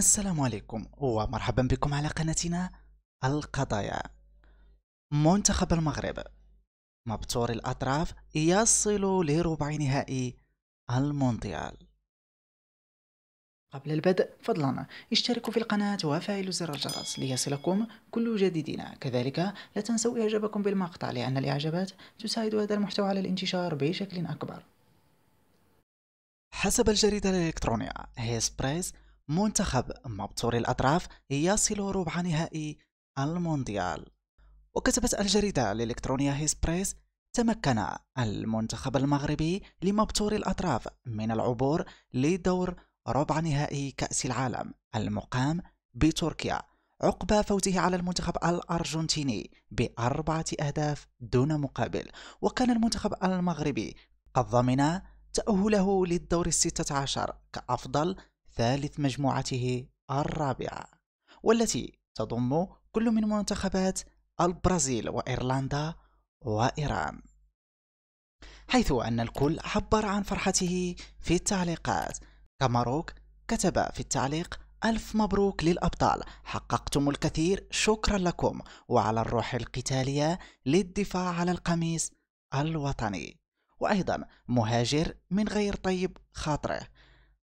السلام عليكم ومرحبا بكم على قناتنا القضايا منتخب المغرب مبتور الأطراف يصل لربع نهائي المونديال قبل البدء فضلا اشتركوا في القناة وفعلوا زر الجرس ليصلكم كل جديدنا كذلك لا تنسوا إعجابكم بالمقطع لأن الإعجابات تساعد هذا المحتوى على الانتشار بشكل أكبر حسب الجريدة الإلكترونية هيسبريس منتخب مبتور الأطراف يصل ربع نهائي المونديال وكتبت الجريدة الإلكترونية هيسبريس تمكن المنتخب المغربي لمبتور الأطراف من العبور لدور ربع نهائي كأس العالم المقام بتركيا عقب فوته على المنتخب الأرجنتيني بأربعة أهداف دون مقابل وكان المنتخب المغربي قد ضمن تأهله للدور الستة عشر كأفضل ثالث مجموعته الرابعة والتي تضم كل من منتخبات البرازيل وإيرلندا وإيران حيث أن الكل عبر عن فرحته في التعليقات كماروك كتب في التعليق ألف مبروك للأبطال حققتم الكثير شكرا لكم وعلى الروح القتالية للدفاع على القميص الوطني وأيضا مهاجر من غير طيب خاطره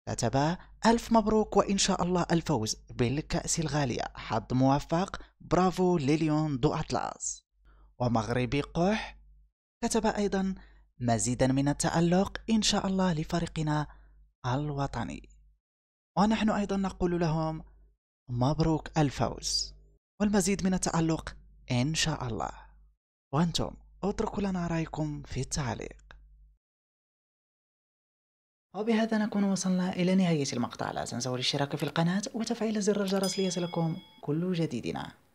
كتب ألف مبروك وإن شاء الله الفوز بالكأس الغالية حظ موفق برافو لليون دو أطلس ومغربي قح كتب أيضا مزيدا من التألق إن شاء الله لفريقنا الوطني ونحن أيضا نقول لهم مبروك الفوز والمزيد من التألق إن شاء الله وأنتم اتركوا لنا رأيكم في التعليق وبهذا نكون وصلنا إلى نهاية المقطع لا تنسوا الاشتراك في القناة وتفعيل زر الجرس ليصلكم كل جديدنا